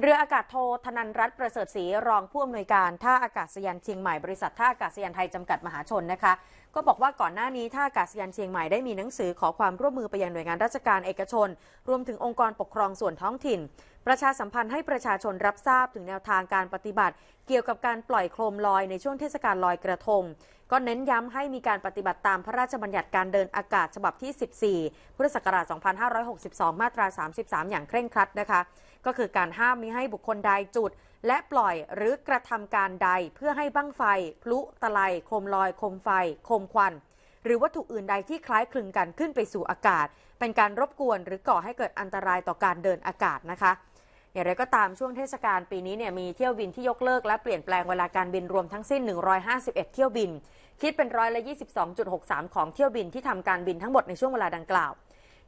เรืออากาศโทธนันรัตน์ประเสริฐศรีรองผู้อำนวยการ ท่าอากาศยานเชียงใหม่บริษัทท่าอากาศยานไทยจำกัดมหาชนนะคะก็บอกว่าก่อนหน้านี้ท่าอากาศยานเชียงใหม่ได้มีหนังสือขอความร่วมมือไปยังหน่วยงานราชการเอกชน รวมถึงองค์กรปกครองส่วนท้องถิ่นประชาสัมพันธ์ให้ประชาชนรับทราบถึงแนวทางการปฏิบัติ เกี่ยวกับการปล่อยโคมลอยในช่วงเทศกาลลอยกระทง ก็เน้นย้ำให้มีการปฏิบัติตามพระราชบัญญัติการเดินอากาศฉบับที่ 14พุทธศักราช2562มาตรา 33 อย่างเคร่งครัดนะคะ ก็คือการห้ามมิให้บุคคลใดจุดและปล่อยหรือกระทำการใดเพื่อให้บั้งไฟ พลุตะไลโคมลอยโคมไฟโคมควัน หรือวัตถุอื่นใดที่คล้ายคลึงกันขึ้นไปสู่อากาศ เป็นการรบกวนหรือก่อให้เกิดอันตรายต่อการเดินอากาศนะคะอย่างไรก็ตามช่วงเทศกาลปีนี้เนี่ยมีเที่ยวบินที่ยกเลิกและเปลี่ยนแปลงเวลาการบินรวมทั้งสิ้น 151 เที่ยวบิน คิดเป็นร้อยละ22.63 ของเที่ยวบินที่ทำการบินทั้งหมดในช่วงเวลาดังกล่าว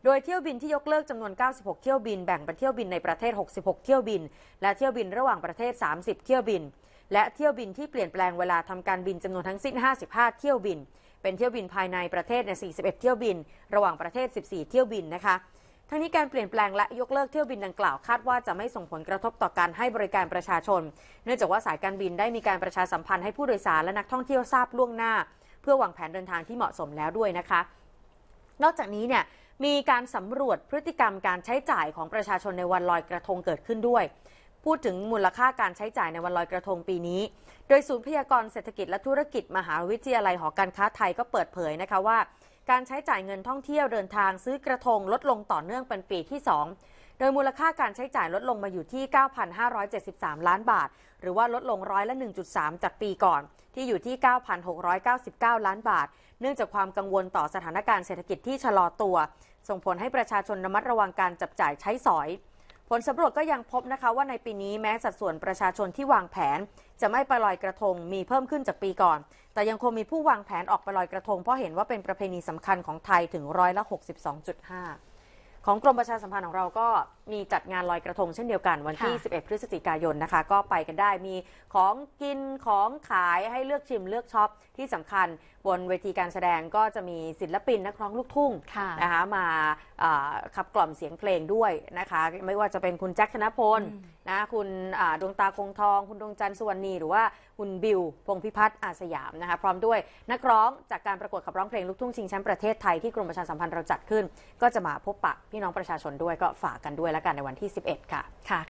โดยเที่ยวบินที่ยกเลิกจำนวน 96 เที่ยวบินแบ่งเป็นเที่ยวบิน ในประเทศ 66 เที่ยวบิน และเที่ยวบินระหว่างประเทศ 30 เที่ยวบินและเที่ยวบินที่เปลี่ยนแปลงเวลาทำการบินจำนวนทั้งสิ้น 55 เที่ยวบิน เป็นเที่ยวบินภายในประเทศใน 41 เที่ยวบินระหว่างประเทศ 14 เที่ยวบินนะคะทั้งนี้การเปลี่ยนแปลงและยกเลิกเที่ยวบินดังกล่าวคาดว่าจะไม่ส่งผลกระทบต่อการให้บริการประชาชน เนื่องจากว่าสายการบินได้มีการประชาสัมพันธ์ให้ผู้โดยสารและนักท่องเที่ยวทราบล่วงหน้า เพื่อวางแผนเดินทางที่เหมาะสมแล้วด้วยนะคะ นอกจากนี้เนี่ยมีการสำรวจพฤติกรรมการใช้จ่ายของประชาชนในวันลอยกระทงเกิดขึ้นด้วย พูดถึงมูลค่าการใช้จ่ายในวันลอยกระทงปีนี้ โดยศูนย์พยากรณ์เศรษฐกิจและธุรกิจ มหาวิทยาลัยหอการค้าไทยก็เปิดเผยนะคะว่าการใช้จ่ายเงินท่องเที่ยวเดินทางซื้อกระทงลดลงต่อเนื่องเป็นปีที่ 2 โดยมูลค่าการใช้จ่ายลดลงมาอยู่ที่ 9,573 ล้านบาท หรือว่าลดลงร้อยละ 1.3 จากปีก่อน ที่อยู่ที่ 9,699 ล้านบาท เนื่องจากความกังวลต่อสถานการณ์เศรษฐกิจที่ชะลอตัว ส่งผลให้ประชาชนระมัดระวังการจับจ่ายใช้สอยผลสำรวจก็ยังพบนะคะว่าในปีนี้แม้สัดส่วนประชาชนที่วางแผนจะไม่ไปลอยกระทงมีเพิ่มขึ้นจากปีก่อน แต่ยังคงมีผู้วางแผนออกไปลอยกระทงเพราะเห็นว่าเป็นประเพณีสำคัญของไทยถึงร้อยละ62.5 ของกรมประชาสัมพันธ์ของเราก็มีจัดงานลอยกระทงเช่นเดียวกันวันที่ 11 พฤศจิกายนนะคะก็ไปกันได้มีของกินของขายให้เลือกชิมเลือกช็อปที่สำคัญ บนเวทีการแสดงก็จะมีศิลปินนักร้องลูกทุ่งนะคะมาขับกล่อมเสียงเพลงด้วยนะคะไม่ว่าจะเป็นคุณแจ็คธนพลนะคุณดวงตาคงทองคุณดวงจันทร์สุวรรณีหรือว่าคุณบิวพงพิพัฒน์อาสยามนะคะพร้อมด้วยนักร้องจากการประกวดขับร้องเพลงลูกทุ่งชิงแชมป์ประเทศไทยที่กรมประชาสัมพันธ์เราจัดขึ้น ก็จะมาพบปะพี่น้องประชาชนด้วยก็ฝากกันด้วยแล้วแล้วกันในวันที่ 11 ค่ะ ค่ะ